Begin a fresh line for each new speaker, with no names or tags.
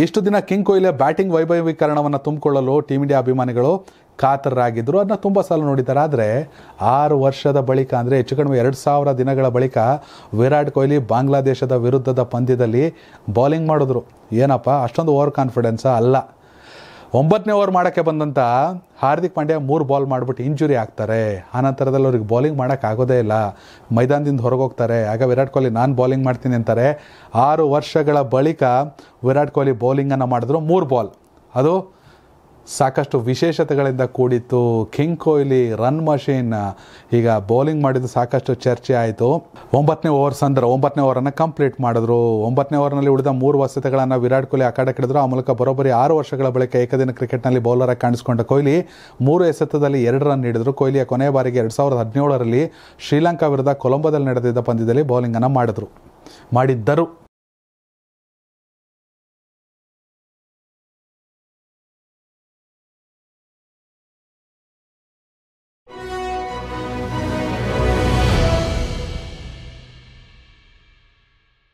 ಇಷ್ಟು ದಿನ ಕಿಂಗ್ ಕೊಹ್ಲಿಯ ಬ್ಯಾಟಿಂಗ್ ವೈಭವೀಕರಣವನ್ನು ತುಂಬಿಕೊಳ್ಳಲು ಟೀಮ್ ಇಂಡಿಯಾ ಅಭಿಮಾನಿಗಳು ಕಾತರರಾಗಿದ್ದರು ಅದನ್ನ ತುಂಬ ಸಲ ನೋಡಿದ್ದಾರೆ ಆದರೆ ಆರು ವರ್ಷದ ಬಳಿಕ ಅಂದರೆ ಹೆಚ್ಚು ಕಡಿಮೆ ಎರಡು ಸಾವಿರ ದಿನಗಳ ಬಳಿಕ ವಿರಾಟ್ ಕೊಹ್ಲಿ ಬಾಂಗ್ಲಾದೇಶದ ವಿರುದ್ಧದ ಪಂದ್ಯದಲ್ಲಿ ಬೌಲಿಂಗ್ ಮಾಡಿದ್ರು ಏನಪ್ಪ ಅಷ್ಟೊಂದು ಓವರ್ ಕಾನ್ಫಿಡೆನ್ಸ ಅಲ್ಲ ಒಂಬತ್ತನೇ ಓವರ್ ಮಾಡೋಕ್ಕೆ ಬಂದಂಥ ಹಾರ್ದಿಕ್ ಪಾಂಡ್ಯ ಮೂರು ಬಾಲ್ ಮಾಡಿಬಿಟ್ಟು ಇಂಜುರಿ ಆಗ್ತಾರೆ ಆನಂತರದಲ್ಲಿ ಅವ್ರಿಗೆ ಬೌಲಿಂಗ್ ಮಾಡೋಕ್ಕಾಗೋದೇ ಇಲ್ಲ ಮೈದಾನದಿಂದ ಹೊರಗೆ ಹೋಗ್ತಾರೆ ಆಗ ವಿರಾಟ್ ಕೊಹ್ಲಿ ನಾನು ಬೌಲಿಂಗ್ ಮಾಡ್ತೀನಿ ಅಂತಾರೆ ಆರು ವರ್ಷಗಳ ಬಳಿಕ ವಿರಾಟ್ ಕೊಹ್ಲಿ ಬೌಲಿಂಗನ್ನು ಮಾಡಿದ್ರು ಮೂರು ಬಾಲ್ ಅದು ಸಾಕಷ್ಟು ವಿಶೇಷತೆಗಳಿಂದ ಕೂಡಿತ್ತು ಕಿಂಗ್ ಕೊಹ್ಲಿ ರನ್ ಮಷೀನ್ ಈಗ ಬೌಲಿಂಗ್ ಮಾಡಿದ್ದು ಸಾಕಷ್ಟು ಚರ್ಚೆ ಆಯಿತು ಒಂಬತ್ತನೇ ಓವರ್ಸ್ ಅಂದ್ರೆ ಒಂಬತ್ತನೇ ಓವರನ್ನು ಕಂಪ್ಲೀಟ್ ಮಾಡಿದ್ರು ಒಂಬತ್ತನೇ ಓವರ್ನಲ್ಲಿ ಉಳಿದ ಮೂರು ವಸತಿಗಳನ್ನು ವಿರಾಟ್ ಕೊಹ್ಲಿ ಆಕಡೆ ಹಿಡಿದ್ರು ಆ ಮೂಲಕ ಬರೋಬ್ಬರಿ ಆರು ವರ್ಷಗಳ ಬಳಿಕ ಏಕದಿನ ಕ್ರಿಕೆಟ್ನಲ್ಲಿ ಬೌಲರಾಗಿ ಕಾಣಿಸಿಕೊಂಡ ಕೊಹ್ಲಿ ಮೂರು ಎಸೆತದಲ್ಲಿ ಎರಡು ರನ್ ನೀಡಿದರು ಕೊಹ್ಲಿಯ ಕೊನೆಯ ಬಾರಿಗೆ ಎರಡು ಸಾವಿರದ ಹದಿನೇಳರಲ್ಲಿ ಶ್ರೀಲಂಕಾ ವಿರುದ್ಧ ಕೊಲಂಬೋದಲ್ಲಿ ನಡೆದಿದ್ದ ಪಂದ್ಯದಲ್ಲಿ ಬೌಲಿಂಗನ್ನು ಮಾಡಿದ್ರು ಮಾಡಿದ್ದರು